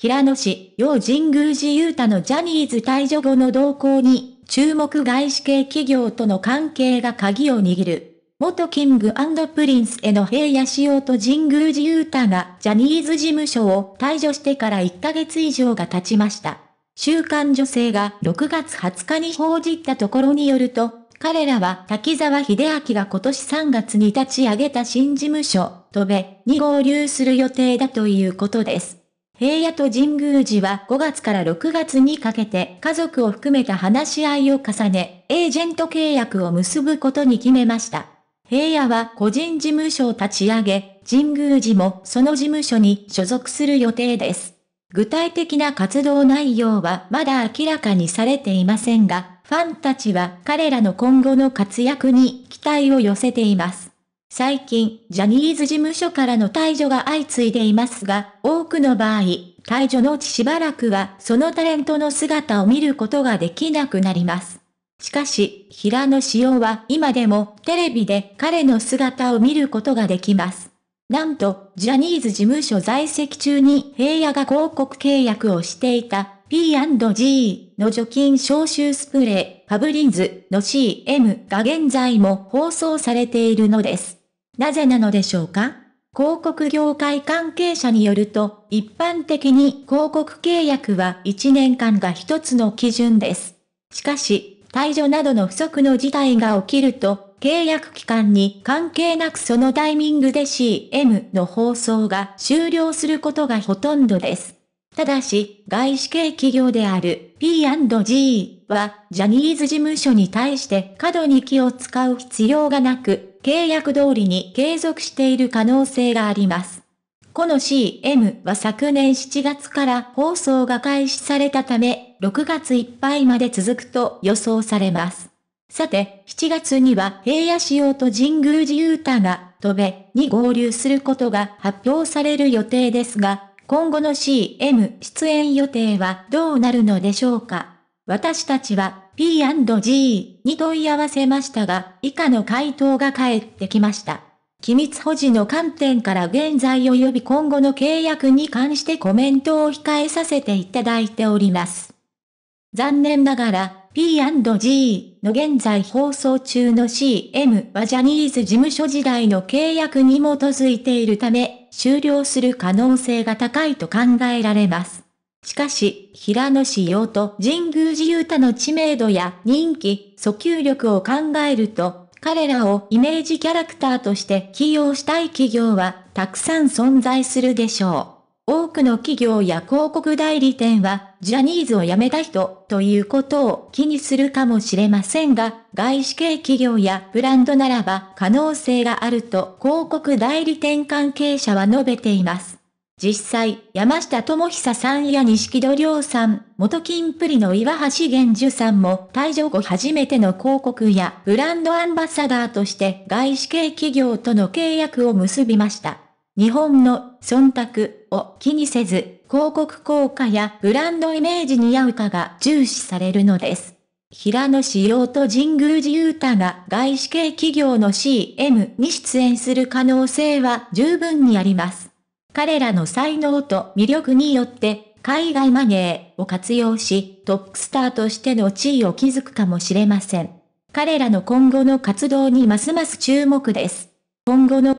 平野市、洋神宮寺雄太のジャニーズ退場後の動向に、注目外資系企業との関係が鍵を握る。元キングプリンスへの平野仕様と神宮寺雄太がジャニーズ事務所を退場してから1ヶ月以上が経ちました。週刊女性が6月20日に報じたところによると、彼らは滝沢秀明が今年3月に立ち上げた新事務所、戸部に合流する予定だということです。平野と神宮寺は5月から6月にかけて家族を含めた話し合いを重ね、エージェント契約を結ぶことに決めました。平野は個人事務所を立ち上げ、神宮寺もその事務所に所属する予定です。具体的な活動内容はまだ明らかにされていませんが、ファンたちは彼らの今後の活躍に期待を寄せています。最近、ジャニーズ事務所からの退場が相次いでいますが、多くの場合、退場のうちしばらくはそのタレントの姿を見ることができなくなります。しかし、平野紫耀は今でもテレビで彼の姿を見ることができます。なんと、ジャニーズ事務所在籍中に平野が広告契約をしていた P&G の除菌消臭スプレー、パブリンズの CM が現在も放送されているのです。なぜなのでしょうか広告業界関係者によると、一般的に広告契約は1年間が一つの基準です。しかし、退場などの不足の事態が起きると、契約期間に関係なくそのタイミングで CM の放送が終了することがほとんどです。ただし、外資系企業である P&G は、ジャニーズ事務所に対して過度に気を使う必要がなく、契約通りに継続している可能性があります。この CM は昨年7月から放送が開始されたため、6月いっぱいまで続くと予想されます。さて、7月には平野仕様と神宮寺雄太が、戸部に合流することが発表される予定ですが、今後の CM 出演予定はどうなるのでしょうか私たちは P&G に問い合わせましたが、以下の回答が返ってきました。機密保持の観点から現在及び今後の契約に関してコメントを控えさせていただいております。残念ながら、P&G の現在放送中の CM はジャニーズ事務所時代の契約に基づいているため、終了する可能性が高いと考えられます。しかし、平野紫耀と神宮寺勇太の知名度や人気、訴求力を考えると、彼らをイメージキャラクターとして起用したい企業は、たくさん存在するでしょう。多くの企業や広告代理店は、ジャニーズを辞めた人ということを気にするかもしれませんが、外資系企業やブランドならば可能性があると広告代理店関係者は述べています。実際、山下智久さんや錦戸亮さん、元金プリの岩橋玄樹さんも退場後初めての広告やブランドアンバサダーとして外資系企業との契約を結びました。日本の忖度を気にせず、広告効果やブランドイメージに合うかが重視されるのです。平野志陽と神宮寺雄太が外資系企業の CM に出演する可能性は十分にあります。彼らの才能と魅力によって、海外マネーを活用し、トップスターとしての地位を築くかもしれません。彼らの今後の活動にますます注目です。今後の